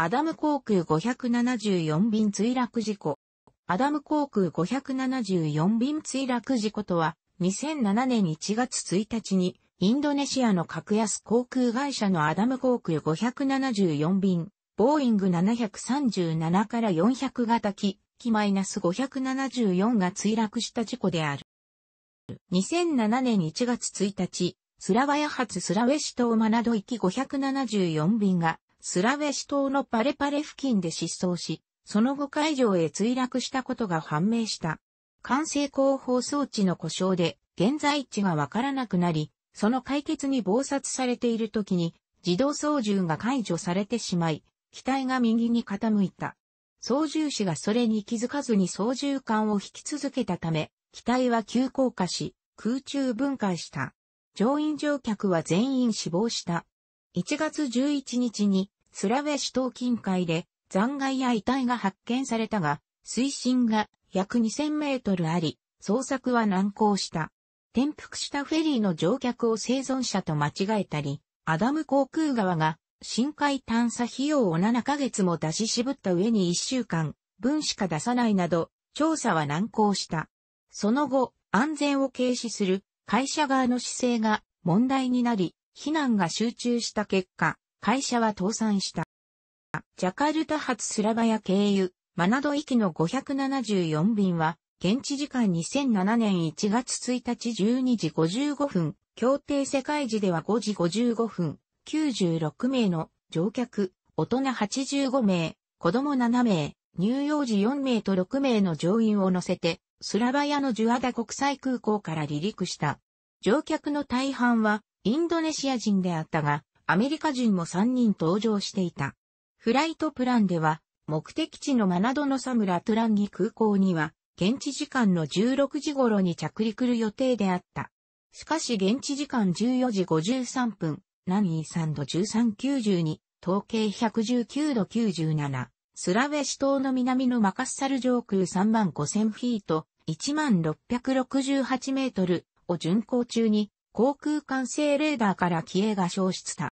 アダム航空574便墜落事故。アダム航空574便墜落事故とは、2007年1月1日に、インドネシアの格安航空会社のアダム航空574便、ボーイング737から400型機、機マイナス -574 が墜落した事故である。2007年1月1日、スラワヤ発スラウェシ島マナド行き574便がスラウェシ島のパレパレ付近で失踪し、その後海上へ墜落したことが判明した。管制広報装置の故障で現在地がわからなくなり、その解決に暴殺されている時に自動操縦が解除されてしまい、機体が右に傾いた。操縦士がそれに気づかずに操縦艦を引き続けたため、機体は急降下し、空中分解した。乗員乗客は全員死亡した。1月11日にスラウェシ島近海で残骸や遺体が発見されたが、水深が約2000メートルあり、捜索は難航した。転覆したフェリーの乗客を生存者と間違えたり、アダム航空側が深海探査費用を7ヶ月も出し渋った上に1週間分しか出さないなど、調査は難航した。その後、安全を軽視する会社側の姿勢が問題になり、避難が集中した結果、会社は倒産した。ジャカルタ発スラバヤ経由、マナド行きの574便は、現地時間2007年1月1日12時55分、協定世界時では5時55分、96名の乗客、大人85名、子供7名、乳幼児4名と6名の乗員を乗せて、スラバヤのジュアダ国際空港から離陸した。乗客の大半はインドネシア人であったが、アメリカ人も3人登場していた。フライトプランでは、目的地のマナドのサムラトランギ空港には、現地時間の16時頃に着陸る予定であった。しかし現地時間14時53分、何緯3度1392、統計119度97、スラウェシ島の南のマカッサル上空3万5000フィート、1万668メートルを巡航中に航空管制レーダーから機影が消失した。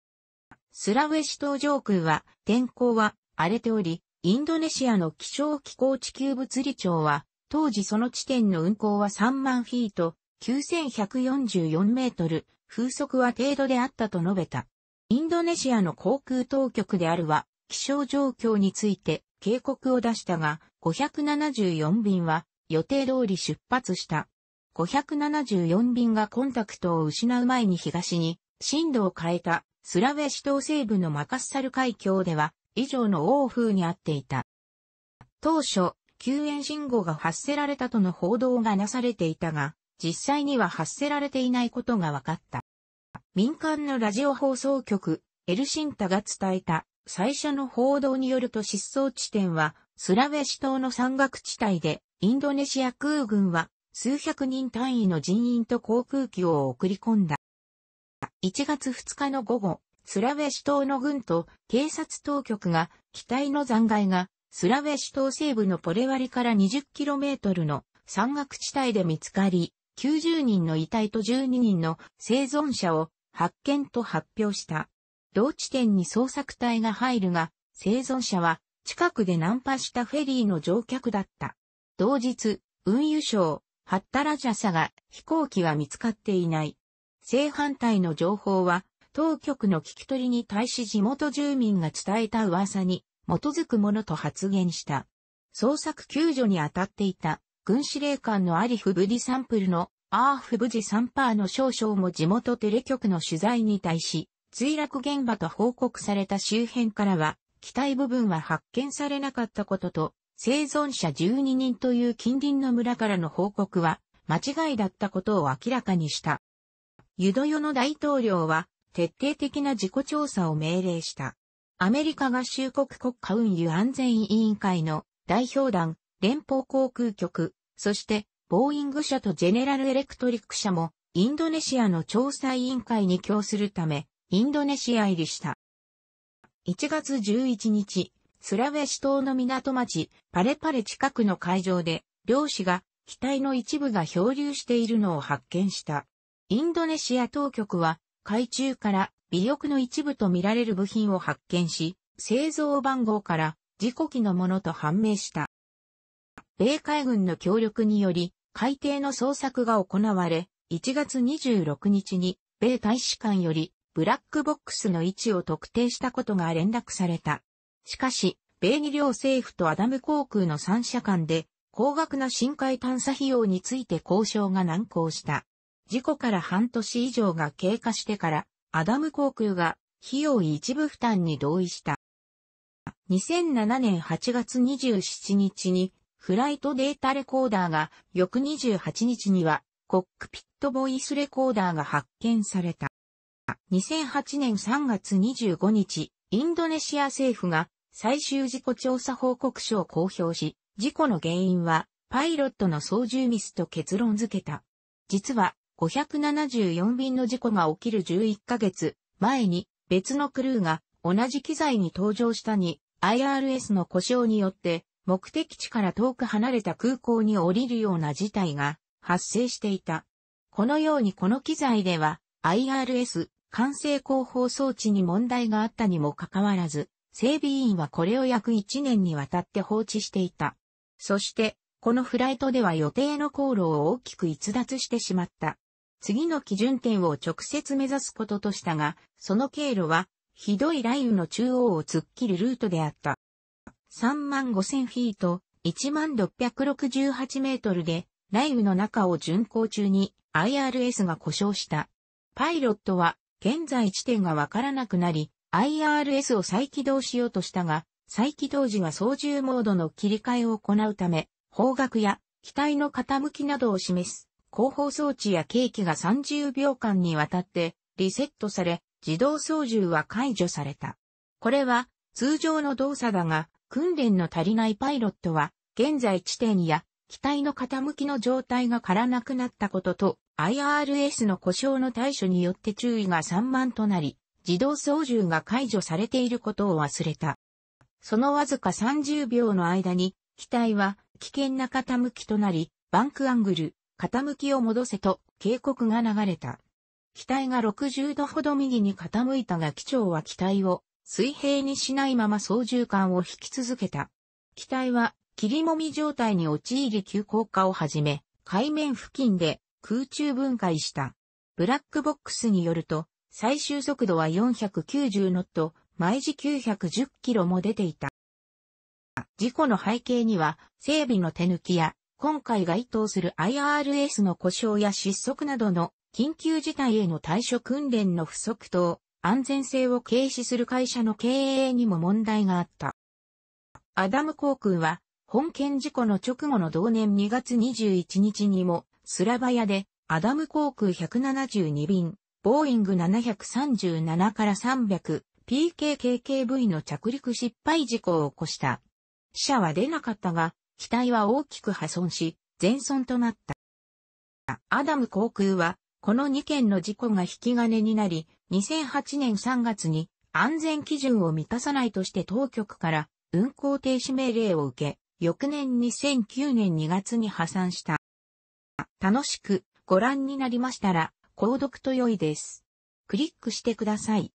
スラウェシ島上空は天候は荒れており、インドネシアの気象気候地球物理庁は、当時その地点の運航は3万フィート、9144メートル、風速は程度であったと述べた。インドネシアの航空当局であるは、気象状況について警告を出したが、574便は予定通り出発した。574便がコンタクトを失う前に東に進路を変えたスラウェシ島西部のマカッサル海峡では以上の欧風にあっていた。当初、救援信号が発せられたとの報道がなされていたが、実際には発せられていないことが分かった。民間のラジオ放送局、エルシンタが伝えた最初の報道によると失踪地点はスラウェシ島の山岳地帯で、インドネシア空軍は数百人単位の人員と航空機を送り込んだ。1月2日の午後、スラウェシ島の軍と警察当局が機体の残骸がスラウェシ島西部のポレワリから 20km の山岳地帯で見つかり、90人の遺体と12人の生存者を発見と発表した。同地点に捜索隊が入るが、生存者は近くで難破したフェリーの乗客だった。同日、運輸省、ハッタラジャサが飛行機は見つかっていない。正反対の情報は、当局の聞き取りに対し地元住民が伝えた噂に基づくものと発言した。捜索救助に当たっていた軍司令官のアリフ・ブディサンプルのアーフ・ブジ・サンパーの少将も地元テレ局の取材に対し、墜落現場と報告された周辺からは、機体部分は発見されなかったことと、生存者12人という近隣の村からの報告は間違いだったことを明らかにした。ユドヨの大統領は徹底的な自己調査を命令した。アメリカ合衆国国家運輸安全委員会の代表団、連邦航空局、そしてボーイング社とジェネラルエレクトリック社もインドネシアの調査委員会に供するためインドネシア入りした。1月11日、スラウェシ島の港町、パレパレ近くの海上で、漁師が機体の一部が漂流しているのを発見した。インドネシア当局は、海中から尾翼の一部とみられる部品を発見し、製造番号から事故機のものと判明した。米海軍の協力により、海底の捜索が行われ、1月26日に、米大使館より、ブラックボックスの位置を特定したことが連絡された。しかし、米議両政府とアダム航空の3社間で、高額な深海探査費用について交渉が難航した。事故から半年以上が経過してから、アダム航空が費用一部負担に同意した。2007年8月27日にフライトデータレコーダーが翌28日にはコックピットボイスレコーダーが発見された。2008年3月25日、インドネシア政府が最終事故調査報告書を公表し、事故の原因は、パイロットの操縦ミスと結論付けた。実は、574便の事故が起きる11ヶ月前に、別のクルーが同じ機材に搭乗したに、IRS の故障によって、目的地から遠く離れた空港に降りるような事態が発生していた。このようにこの機材では IRS 管制広報装置に問題があったにもかかわらず、整備員はこれを約1年にわたって放置していた。そして、このフライトでは予定の航路を大きく逸脱してしまった。次の基準点を直接目指すこととしたが、その経路は、ひどい雷雨の中央を突っ切るルートであった。35,000フィート、1668メートルで、雷雨の中を巡航中に IRS が故障した。パイロットは、現在地点がわからなくなり、IRS を再起動しようとしたが、再起動時は操縦モードの切り替えを行うため、方角や機体の傾きなどを示す後方装置や計器が30秒間にわたってリセットされ、自動操縦は解除された。これは通常の動作だが、訓練の足りないパイロットは、現在地点や機体の傾きの状態が空なくなったことと、IRS の故障の対処によって注意が散漫となり、自動操縦が解除されていることを忘れた。そのわずか30秒の間に、機体は危険な傾きとなり、バンクアングル、傾きを戻せと警告が流れた。機体が60度ほど右に傾いたが機長は機体を水平にしないまま操縦桿を引き続けた。機体は霧もみ状態に陥り急降下をはじめ、海面付近で空中分解した。ブラックボックスによると、最終速度は490ノット、毎時910キロも出ていた。事故の背景には、整備の手抜きや、今回該当する IRS の故障や失速などの緊急事態への対処訓練の不足と、安全性を軽視する会社の経営にも問題があった。アダム航空は、本件事故の直後の同年2月21日にも、スラバヤで、アダム航空172便、ボーイング737から 300PKKKV の着陸失敗事故を起こした。死者は出なかったが、機体は大きく破損し、全損となった。アダム航空は、この2件の事故が引き金になり、2008年3月に安全基準を満たさないとして当局から運航停止命令を受け、翌年2009年2月に破産した。楽しくご覧になりましたら、購読と良いです。クリックしてください。